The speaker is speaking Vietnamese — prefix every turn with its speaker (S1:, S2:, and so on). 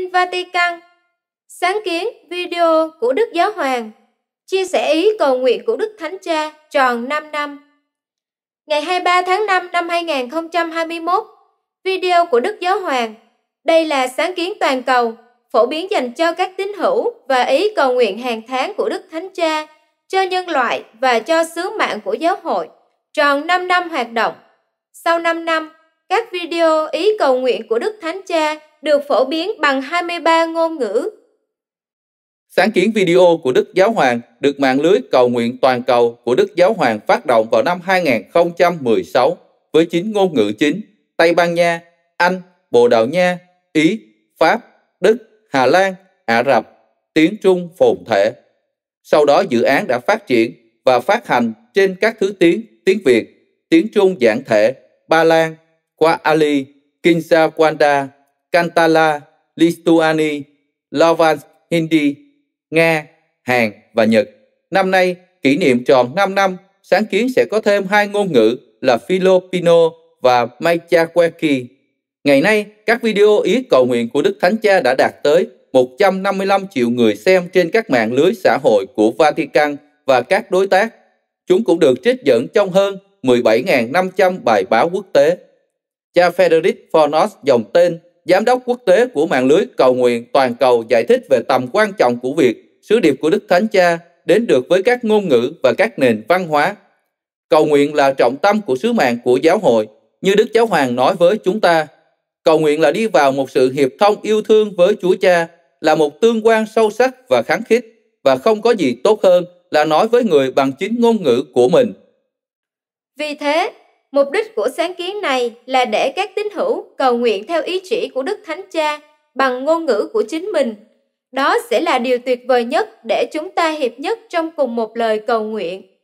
S1: Dinh Vatican Sáng kiến video của Đức Giáo Hoàng Chia sẻ ý cầu nguyện của Đức Thánh Cha tròn 5 năm Ngày 23 tháng 5 năm 2021 Video của Đức Giáo Hoàng Đây là sáng kiến toàn cầu phổ biến dành cho các tín hữu và ý cầu nguyện hàng tháng của Đức Thánh Cha cho nhân loại và cho sứ mạng của giáo hội tròn 5 năm hoạt động. Sau 5 năm, các video ý cầu nguyện của Đức Thánh Cha được phổ biến bằng 23 ngôn ngữ.
S2: Sáng kiến video của Đức Giáo Hoàng được mạng lưới cầu nguyện toàn cầu của Đức Giáo Hoàng phát động vào năm 2016 với 9 ngôn ngữ chính Tây Ban Nha, Anh, Bồ Đào Nha, Ý, Pháp, Đức, Hà Lan, Ả Rập, tiếng Trung phồn thể. Sau đó dự án đã phát triển và phát hành trên các thứ tiếng tiếng Việt, tiếng Trung giản thể, Ba Lan, Qua Ali, Kinshasa, Kantala, Lithuani, Lovans, Hindi, Nga, Hàn và Nhật. Năm nay, kỷ niệm tròn 5 năm, sáng kiến sẽ có thêm hai ngôn ngữ là Filipino và Machakweki. Ngày nay, các video ý cầu nguyện của Đức Thánh Cha đã đạt tới 155 triệu người xem trên các mạng lưới xã hội của Vatican và các đối tác. Chúng cũng được trích dẫn trong hơn 17.500 bài báo quốc tế. Cha Frederick Fornos dòng tên Giám đốc quốc tế của mạng lưới cầu nguyện toàn cầu giải thích về tầm quan trọng của việc sứ điệp của Đức Thánh Cha đến được với các ngôn ngữ và các nền văn hóa. Cầu nguyện là trọng tâm của sứ mạng của giáo hội, như Đức Giáo Hoàng nói với chúng ta. Cầu nguyện là đi vào một sự hiệp thông yêu thương với Chúa Cha, là một tương quan sâu sắc và kháng khích, và không có gì tốt hơn là nói với người bằng chính ngôn ngữ của mình.
S1: Vì thế, Mục đích của sáng kiến này là để các tín hữu cầu nguyện theo ý chỉ của Đức Thánh Cha bằng ngôn ngữ của chính mình. Đó sẽ là điều tuyệt vời nhất để chúng ta hiệp nhất trong cùng một lời cầu nguyện.